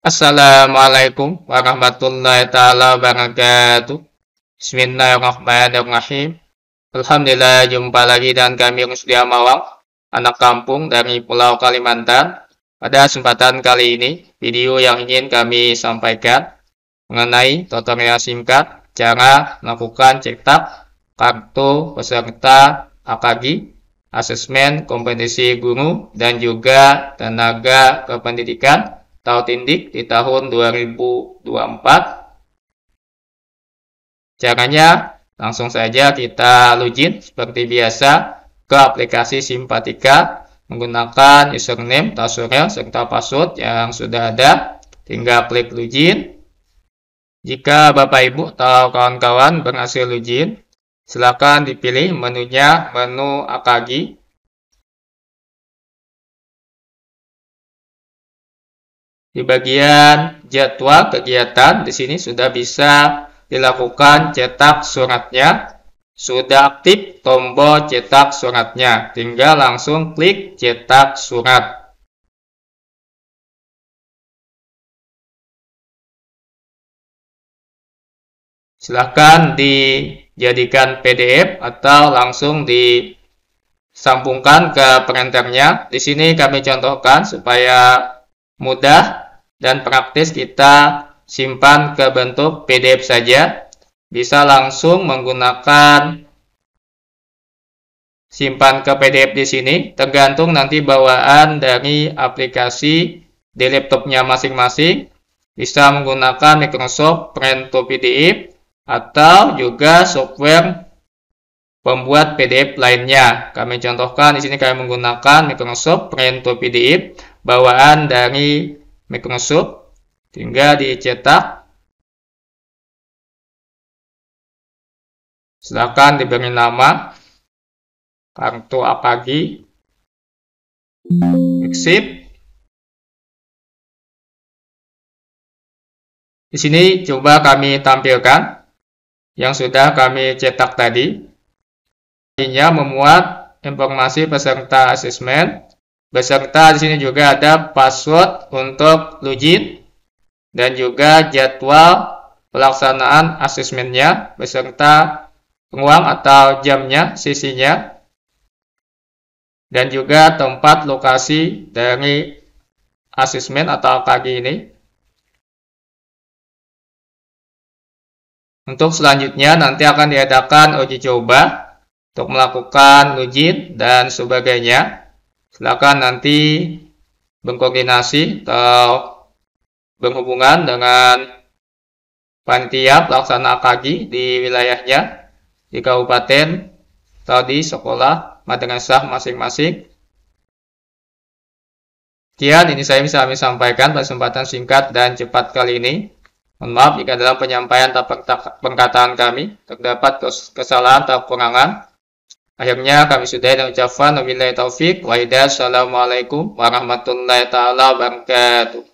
Assalamualaikum warahmatullahi taala wabarakatuh. Bismillahirrahmanirrahim. Alhamdulillah jumpa lagi dan kami Rusdia Mawang, anak kampung dari Pulau Kalimantan. Pada kesempatan kali ini, video yang ingin kami sampaikan mengenai tutorial singkat cara melakukan cetak kartu peserta AKG, asesmen kompetisi guru, dan juga tenaga kependidikan tahun Indik di tahun 2024. Caranya langsung saja kita login seperti biasa ke aplikasi Simpatika menggunakan username, password serta password yang sudah ada. Tinggal klik login. Jika Bapak Ibu atau kawan-kawan berhasil login, silakan dipilih menunya menu Akagi Di bagian jadwal kegiatan, di sini sudah bisa dilakukan cetak suratnya. Sudah aktif tombol cetak suratnya. Tinggal langsung klik cetak surat. silahkan dijadikan PDF atau langsung disambungkan ke printernya. Di sini kami contohkan supaya mudah dan praktis kita simpan ke bentuk PDF saja. Bisa langsung menggunakan simpan ke PDF di sini, tergantung nanti bawaan dari aplikasi di laptopnya masing-masing. Bisa menggunakan Microsoft Print to PDF atau juga software pembuat PDF lainnya. Kami contohkan di sini kami menggunakan Microsoft Print to PDF bawaan dari Microsoft tinggal dicetak silakan diberi nama kartu apagi exit Di sini coba kami tampilkan yang sudah kami cetak tadi. ini memuat informasi peserta asesmen Beserta di sini juga ada password untuk login dan juga jadwal pelaksanaan asesmennya beserta penguang atau jamnya, sisinya, dan juga tempat lokasi dari asesmen atau KG ini. Untuk selanjutnya nanti akan diadakan uji coba untuk melakukan login dan sebagainya silakan nanti berkoordinasi atau berhubungan dengan panitia pelaksana kaji di wilayahnya di kabupaten atau di sekolah madrasah masing-masing. Kian ya, ini saya bisa kami sampaikan pada kesempatan singkat dan cepat kali ini. Mohon maaf jika dalam penyampaian atau pengkataan kami terdapat kesalahan atau kekurangan. Akhirnya kami sudah dengan ucapan wabillahi taufik wa hidayah. Assalamualaikum warahmatullahi taala wabarakatuh.